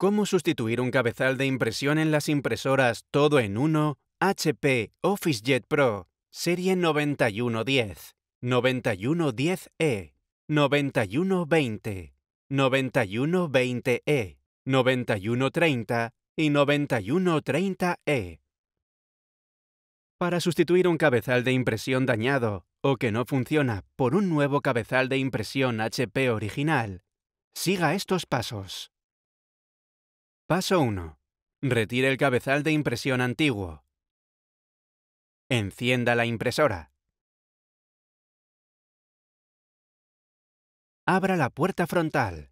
¿Cómo sustituir un cabezal de impresión en las impresoras todo en uno HP OfficeJet Pro serie 9110, 9110E, 9120, 9120E, 9130 y 9130E? E, e. Para sustituir un cabezal de impresión dañado o que no funciona por un nuevo cabezal de impresión HP original, siga estos pasos. Paso 1. Retire el cabezal de impresión antiguo. Encienda la impresora. Abra la puerta frontal.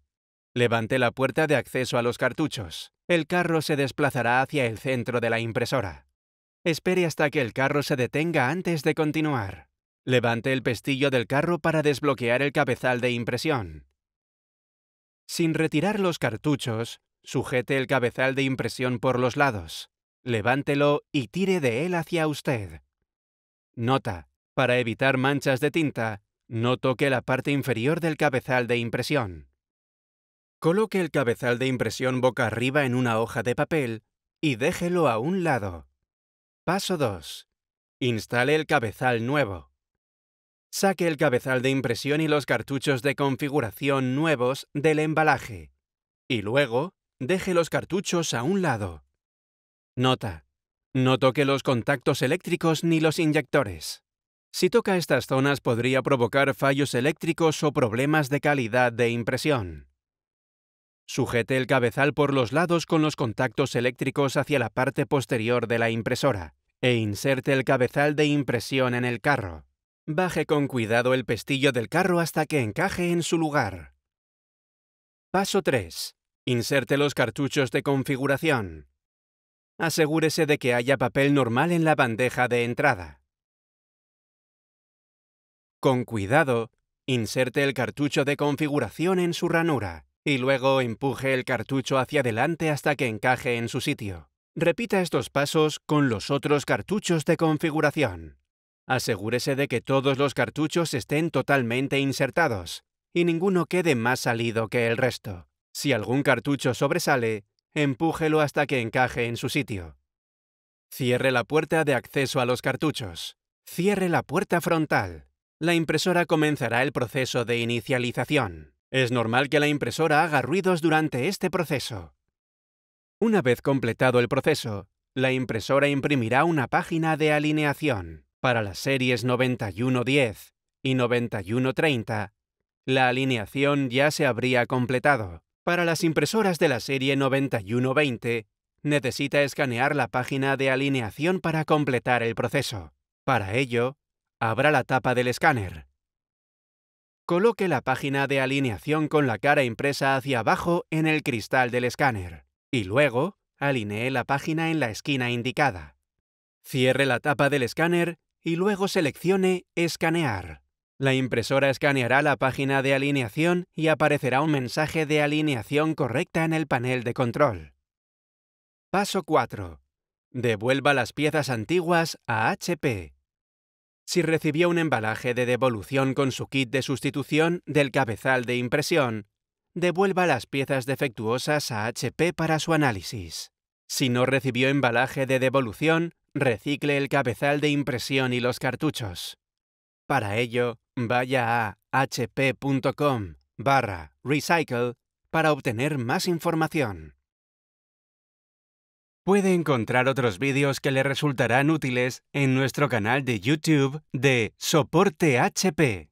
Levante la puerta de acceso a los cartuchos. El carro se desplazará hacia el centro de la impresora. Espere hasta que el carro se detenga antes de continuar. Levante el pestillo del carro para desbloquear el cabezal de impresión. Sin retirar los cartuchos, Sujete el cabezal de impresión por los lados, levántelo y tire de él hacia usted. Nota, para evitar manchas de tinta, no toque la parte inferior del cabezal de impresión. Coloque el cabezal de impresión boca arriba en una hoja de papel y déjelo a un lado. Paso 2. Instale el cabezal nuevo. Saque el cabezal de impresión y los cartuchos de configuración nuevos del embalaje. Y luego, deje los cartuchos a un lado. Nota. No toque los contactos eléctricos ni los inyectores. Si toca estas zonas podría provocar fallos eléctricos o problemas de calidad de impresión. Sujete el cabezal por los lados con los contactos eléctricos hacia la parte posterior de la impresora e inserte el cabezal de impresión en el carro. Baje con cuidado el pestillo del carro hasta que encaje en su lugar. Paso 3. Inserte los cartuchos de configuración. Asegúrese de que haya papel normal en la bandeja de entrada. Con cuidado, inserte el cartucho de configuración en su ranura y luego empuje el cartucho hacia adelante hasta que encaje en su sitio. Repita estos pasos con los otros cartuchos de configuración. Asegúrese de que todos los cartuchos estén totalmente insertados y ninguno quede más salido que el resto. Si algún cartucho sobresale, empújelo hasta que encaje en su sitio. Cierre la puerta de acceso a los cartuchos. Cierre la puerta frontal. La impresora comenzará el proceso de inicialización. Es normal que la impresora haga ruidos durante este proceso. Una vez completado el proceso, la impresora imprimirá una página de alineación. Para las series 9110 y 9130, la alineación ya se habría completado. Para las impresoras de la serie 9120, necesita escanear la página de alineación para completar el proceso. Para ello, abra la tapa del escáner. Coloque la página de alineación con la cara impresa hacia abajo en el cristal del escáner y luego alinee la página en la esquina indicada. Cierre la tapa del escáner y luego seleccione Escanear. La impresora escaneará la página de alineación y aparecerá un mensaje de alineación correcta en el panel de control. Paso 4. Devuelva las piezas antiguas a HP. Si recibió un embalaje de devolución con su kit de sustitución del cabezal de impresión, devuelva las piezas defectuosas a HP para su análisis. Si no recibió embalaje de devolución, recicle el cabezal de impresión y los cartuchos. Para ello, vaya a hp.com barra recycle para obtener más información. Puede encontrar otros vídeos que le resultarán útiles en nuestro canal de YouTube de Soporte HP.